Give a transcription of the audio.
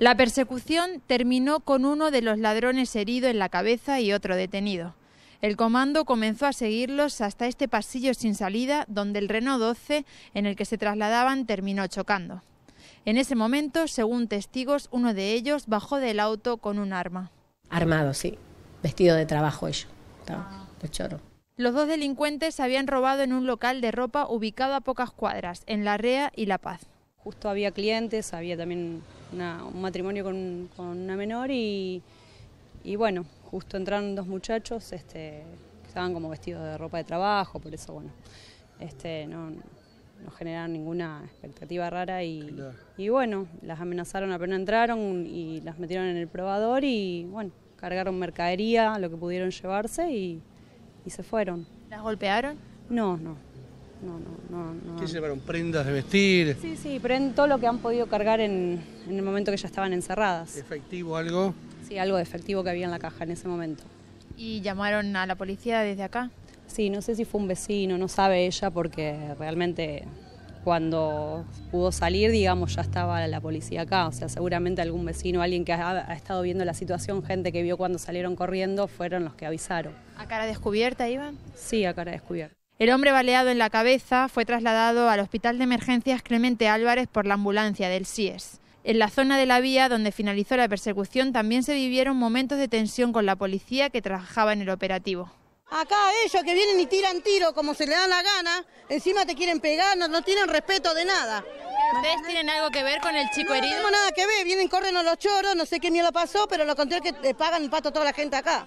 La persecución terminó con uno de los ladrones herido en la cabeza y otro detenido. El comando comenzó a seguirlos hasta este pasillo sin salida donde el Renault 12 en el que se trasladaban terminó chocando. En ese momento, según testigos, uno de ellos bajó del auto con un arma. Armado, sí. Vestido de trabajo ellos. Estaba, Los Los dos delincuentes habían robado en un local de ropa ubicado a pocas cuadras, en La Rea y La Paz. Justo había clientes, había también un matrimonio con, una menor y, y, bueno, justo entraron dos muchachos este, que estaban como vestidos de ropa de trabajo, por eso bueno, este, no, no generaron ninguna expectativa rara y, y bueno, las amenazaron apenas entraron y las metieron en el probador y bueno, cargaron mercadería, lo que pudieron llevarse y, y se fueron. ¿Las golpearon? No, no, no, no, no, no. ¿Qué llevaron? ¿Prendas de vestir? Sí, sí, todo lo que han podido cargar en, el momento que ya estaban encerradas. ¿Efectivo algo? Sí, algo de efectivo que había en la caja en ese momento. ¿Y llamaron a la policía desde acá? Sí, no sé si fue un vecino, no sabe ella porque realmente cuando pudo salir, digamos, ya estaba la policía acá. O sea, seguramente algún vecino, alguien que ha, estado viendo la situación, gente que vio cuando salieron corriendo, fueron los que avisaron. ¿A cara descubierta iban? Sí, a cara descubierta. El hombre baleado en la cabeza fue trasladado al Hospital de Emergencias Clemente Álvarez por la ambulancia del SIES. En la zona de la vía donde finalizó la persecución también se vivieron momentos de tensión con la policía que trabajaba en el operativo. Acá ellos que vienen y tiran tiro como se le da la gana, encima te quieren pegar, no, tienen respeto de nada. ¿Ustedes tienen algo que ver con el chico herido? No tenemos nada que ver, vienen, corren los choros, no sé qué miedo pasó, pero lo contrario que pagan un pato a toda la gente acá.